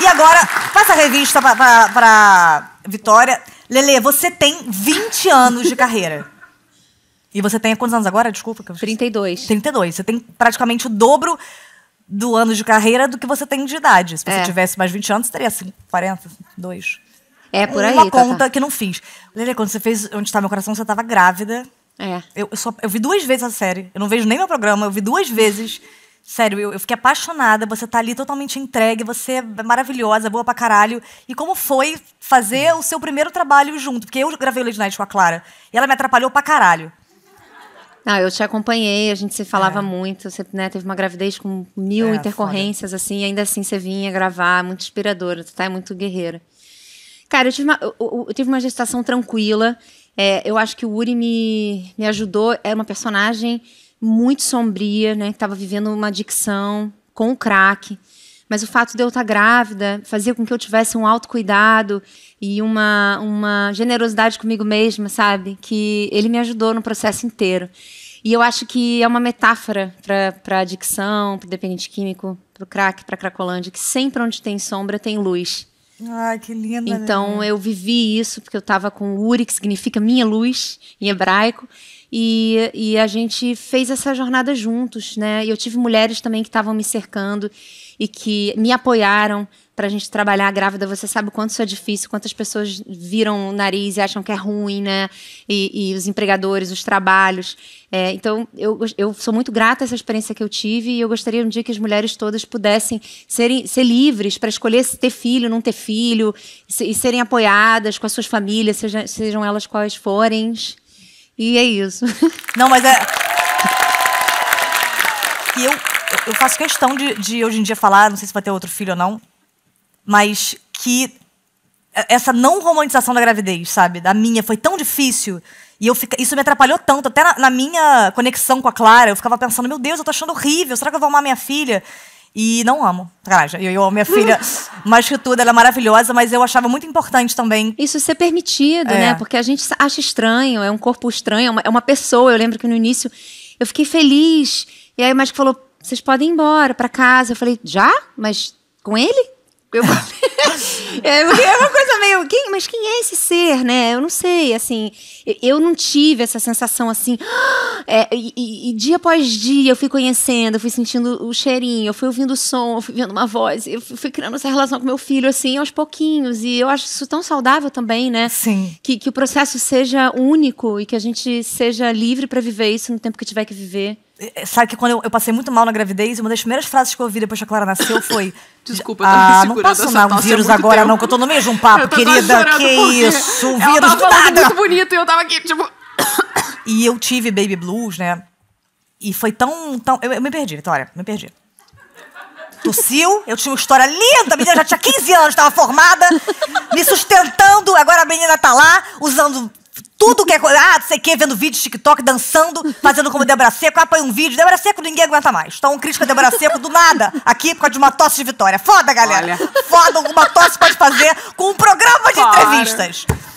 E agora, passa a revista pra, pra, pra Vitória. Lele, você tem 20 anos de carreira. E você tem quantos anos agora? Desculpa. Que eu... 32. 32. Você tem praticamente o dobro do ano de carreira do que você tem de idade. Se você é. tivesse mais 20 anos, teria assim, 40, 2. É, por aí. Uma conta tá. que não fiz. Lele, quando você fez Onde Está Meu Coração, você estava grávida. É. Eu, eu, só, eu vi duas vezes a série. Eu não vejo nem meu programa, eu vi duas vezes. Sério, eu, eu, fiquei apaixonada. Você tá ali totalmente entregue, você é maravilhosa, boa pra caralho. E como foi fazer o seu primeiro trabalho junto? Porque eu gravei o Lady Night com a Clara e ela me atrapalhou pra caralho. Ah, eu te acompanhei, a gente se falava é. muito. Você né, teve uma gravidez com mil é, intercorrências, foda. assim, ainda assim você vinha gravar, muito inspiradora, tu tá é muito guerreira. Cara, eu tive uma, eu, eu tive uma gestação tranquila. É, eu acho que o Uri me, me ajudou, era é uma personagem muito sombria, né? Que estava vivendo uma adicção com o crack. Mas o fato de eu estar grávida fazia com que eu tivesse um autocuidado e uma, uma generosidade comigo mesma, sabe? Que ele me ajudou no processo inteiro. E eu acho que é uma metáfora para a adicção, para o dependente químico, para o crack, para a cracolândia, que sempre onde tem sombra tem luz. Ai, que linda. Né? Então né? eu vivi isso porque eu estava com Uri, que significa minha luz em hebraico. E, e a gente fez essa jornada juntos, né? E eu tive mulheres também que estavam me cercando e que me apoiaram para a gente trabalhar grávida, você sabe o quanto isso é difícil, quantas pessoas viram o nariz e acham que é ruim, né? E, e os empregadores, os trabalhos. É, então, eu, eu sou muito grata a essa experiência que eu tive e eu gostaria um dia que as mulheres todas pudessem serem, ser livres para escolher se ter filho, não ter filho, se, e serem apoiadas com as suas famílias, seja, sejam elas quais forem. E é isso. Não, mas é. E eu, eu faço questão de, de hoje em dia falar, não sei se vai ter outro filho ou não, mas que essa não romantização da gravidez, sabe? Da minha, foi tão difícil. E eu fica... isso me atrapalhou tanto, até na, na, minha conexão com a Clara, eu ficava pensando, meu Deus, eu tô achando horrível, será que eu vou amar minha filha? E não amo. Sacanagem. Eu, eu amo minha filha mais que tudo, ela é maravilhosa, mas eu achava muito importante também. Isso é ser permitido, é. né? Porque a gente acha estranho, é um corpo estranho, é uma, é uma pessoa. Eu lembro que no início eu fiquei feliz. E aí o médico falou: vocês podem ir embora para casa. Eu falei: já? Mas com ele? Eu... é, porque é uma coisa meio. Quem, mas quem é esse ser, né? Eu não sei, assim. Eu não tive essa sensação assim. É, e, e, dia após dia eu fui conhecendo, eu fui sentindo o cheirinho, eu fui ouvindo o som, eu fui vendo uma voz, eu fui, fui criando essa relação com meu filho, assim, aos pouquinhos. E eu acho isso tão saudável também, né? Sim. Que, que o processo seja único e que a gente seja livre para viver isso no tempo que tiver que viver. É, sabe que quando eu, eu, passei muito mal na gravidez, uma das primeiras frases que eu ouvi depois que a Clara nasceu foi. Desculpa, eu tô ah, não posso essa um vírus agora, tempo. não, que eu tô no meio de um papo, querida. Que isso, um vírus tava do nada. muito bonito e eu tava aqui, tipo. E eu tive baby blues, né? E foi tão. tão... Eu, eu me perdi, Vitória, me perdi. Tossiu, eu tinha uma história linda, a menina já tinha 15 anos, estava formada, me sustentando, agora a menina tá lá, usando tudo que é coisa. Ah, sei que, vendo vídeo TikTok, dançando, fazendo como Débora Seco. Ah, põe um vídeo. Débora Seco ninguém aguenta mais. Então, um crítico Débora Seco do nada, aqui por causa de uma tosse de vitória. Foda, galera. Olha. Foda alguma tosse pode fazer com um programa de entrevistas.